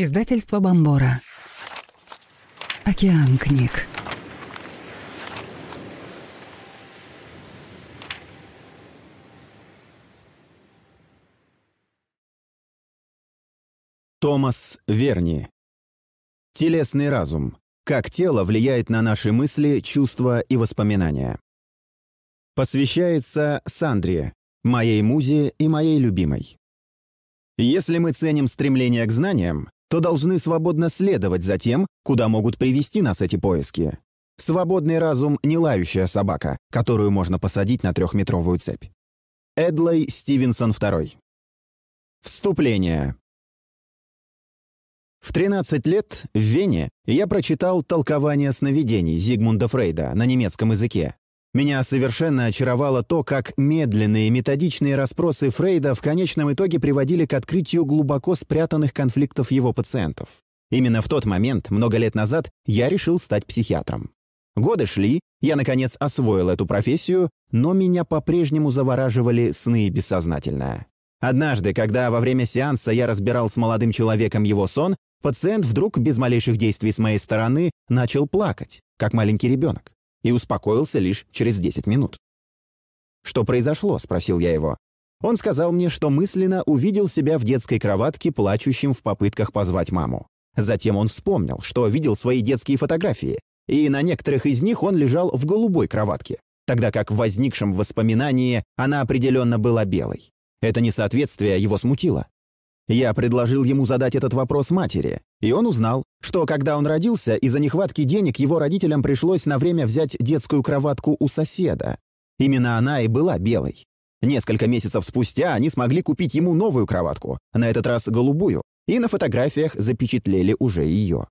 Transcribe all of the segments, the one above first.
Издательство Бомбора. Океан книг. Томас Верни. Телесный разум. Как тело влияет на наши мысли, чувства и воспоминания. Посвящается Сандре, моей музе и моей любимой. Если мы ценим стремление к знаниям, то должны свободно следовать за тем, куда могут привести нас эти поиски. Свободный разум – не лающая собака, которую можно посадить на трехметровую цепь. Эдлей Стивенсон II. Вступление. В 13 лет в Вене я прочитал толкование сновидений Зигмунда Фрейда на немецком языке меня совершенно очаровало то, как медленные методичные расспросы Фрейда в конечном итоге приводили к открытию глубоко спрятанных конфликтов его пациентов. Именно в тот момент, много лет назад, я решил стать психиатром. Годы шли, я, наконец, освоил эту профессию, но меня по-прежнему завораживали сны бессознательное. Однажды, когда во время сеанса я разбирал с молодым человеком его сон, пациент вдруг, без малейших действий с моей стороны, начал плакать, как маленький ребенок и успокоился лишь через 10 минут. «Что произошло?» — спросил я его. Он сказал мне, что мысленно увидел себя в детской кроватке, плачущим в попытках позвать маму. Затем он вспомнил, что видел свои детские фотографии, и на некоторых из них он лежал в голубой кроватке, тогда как в возникшем воспоминании она определенно была белой. Это несоответствие его смутило. Я предложил ему задать этот вопрос матери, и он узнал, что когда он родился, из-за нехватки денег его родителям пришлось на время взять детскую кроватку у соседа. Именно она и была белой. Несколько месяцев спустя они смогли купить ему новую кроватку, на этот раз голубую, и на фотографиях запечатлели уже ее.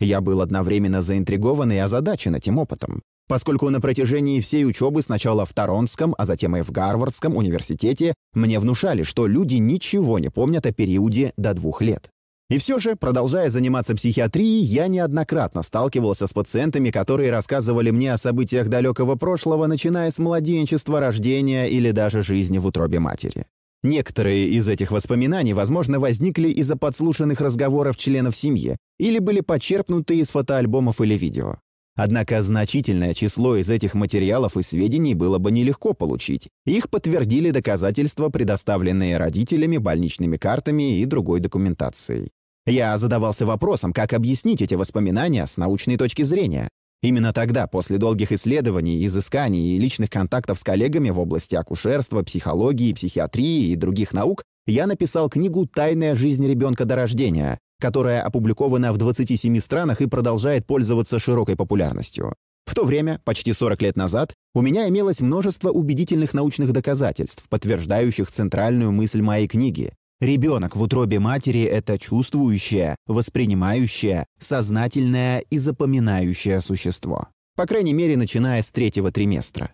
Я был одновременно заинтригован и озадачен этим опытом поскольку на протяжении всей учебы сначала в Торонском, а затем и в Гарвардском университете мне внушали, что люди ничего не помнят о периоде до двух лет. И все же, продолжая заниматься психиатрией, я неоднократно сталкивался с пациентами, которые рассказывали мне о событиях далекого прошлого, начиная с младенчества, рождения или даже жизни в утробе матери. Некоторые из этих воспоминаний, возможно, возникли из-за подслушанных разговоров членов семьи или были подчерпнуты из фотоальбомов или видео. Однако значительное число из этих материалов и сведений было бы нелегко получить. Их подтвердили доказательства, предоставленные родителями, больничными картами и другой документацией. Я задавался вопросом, как объяснить эти воспоминания с научной точки зрения. Именно тогда, после долгих исследований, изысканий и личных контактов с коллегами в области акушерства, психологии, психиатрии и других наук, я написал книгу «Тайная жизнь ребенка до рождения», которая опубликована в 27 странах и продолжает пользоваться широкой популярностью. В то время, почти 40 лет назад, у меня имелось множество убедительных научных доказательств, подтверждающих центральную мысль моей книги. Ребенок в утробе матери – это чувствующее, воспринимающее, сознательное и запоминающее существо. По крайней мере, начиная с третьего триместра.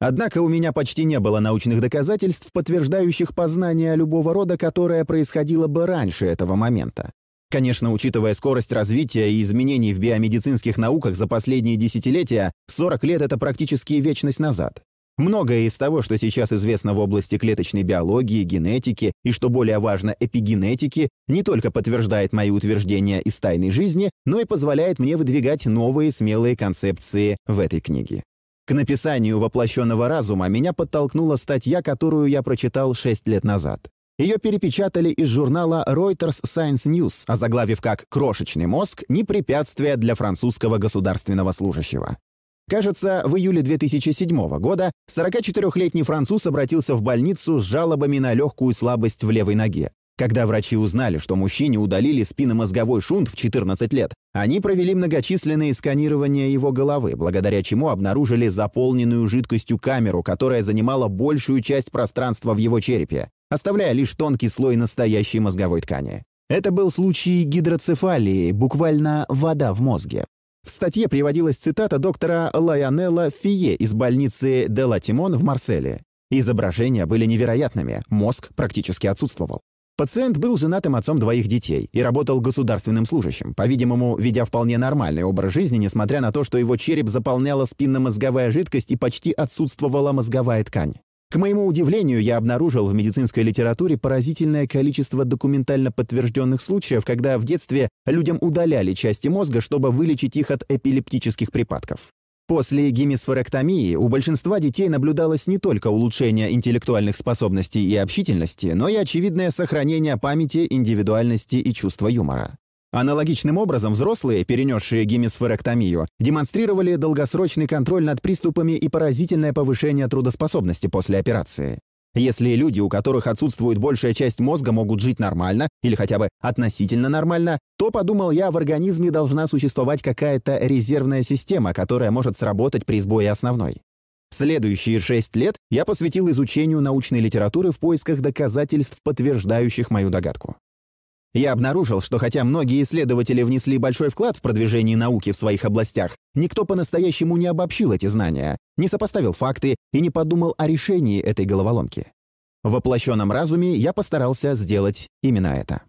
Однако у меня почти не было научных доказательств, подтверждающих познание любого рода, которое происходило бы раньше этого момента. Конечно, учитывая скорость развития и изменений в биомедицинских науках за последние десятилетия, 40 лет – это практически вечность назад. Многое из того, что сейчас известно в области клеточной биологии, генетики и, что более важно, эпигенетики, не только подтверждает мои утверждения из тайной жизни, но и позволяет мне выдвигать новые смелые концепции в этой книге. К написанию «Воплощенного разума» меня подтолкнула статья, которую я прочитал 6 лет назад. Ее перепечатали из журнала Reuters Science News, озаглавив как «Крошечный мозг – не препятствие для французского государственного служащего». Кажется, в июле 2007 года 44-летний француз обратился в больницу с жалобами на легкую слабость в левой ноге. Когда врачи узнали, что мужчине удалили спинномозговой шунт в 14 лет, они провели многочисленные сканирования его головы, благодаря чему обнаружили заполненную жидкостью камеру, которая занимала большую часть пространства в его черепе, оставляя лишь тонкий слой настоящей мозговой ткани. Это был случай гидроцефалии, буквально «вода в мозге». В статье приводилась цитата доктора Лайонелла Фие из больницы Делатимон в Марселе. Изображения были невероятными, мозг практически отсутствовал. Пациент был женатым отцом двоих детей и работал государственным служащим, по-видимому, ведя вполне нормальный образ жизни, несмотря на то, что его череп заполняла спинномозговая жидкость и почти отсутствовала мозговая ткань. К моему удивлению, я обнаружил в медицинской литературе поразительное количество документально подтвержденных случаев, когда в детстве людям удаляли части мозга, чтобы вылечить их от эпилептических припадков. После гемисфоректомии у большинства детей наблюдалось не только улучшение интеллектуальных способностей и общительности, но и очевидное сохранение памяти, индивидуальности и чувства юмора. Аналогичным образом взрослые, перенесшие гемисфоректомию, демонстрировали долгосрочный контроль над приступами и поразительное повышение трудоспособности после операции. Если люди, у которых отсутствует большая часть мозга, могут жить нормально, или хотя бы относительно нормально, то, подумал я, в организме должна существовать какая-то резервная система, которая может сработать при сбое основной. Следующие шесть лет я посвятил изучению научной литературы в поисках доказательств, подтверждающих мою догадку. Я обнаружил, что хотя многие исследователи внесли большой вклад в продвижение науки в своих областях, никто по-настоящему не обобщил эти знания, не сопоставил факты и не подумал о решении этой головоломки. В воплощенном разуме я постарался сделать именно это.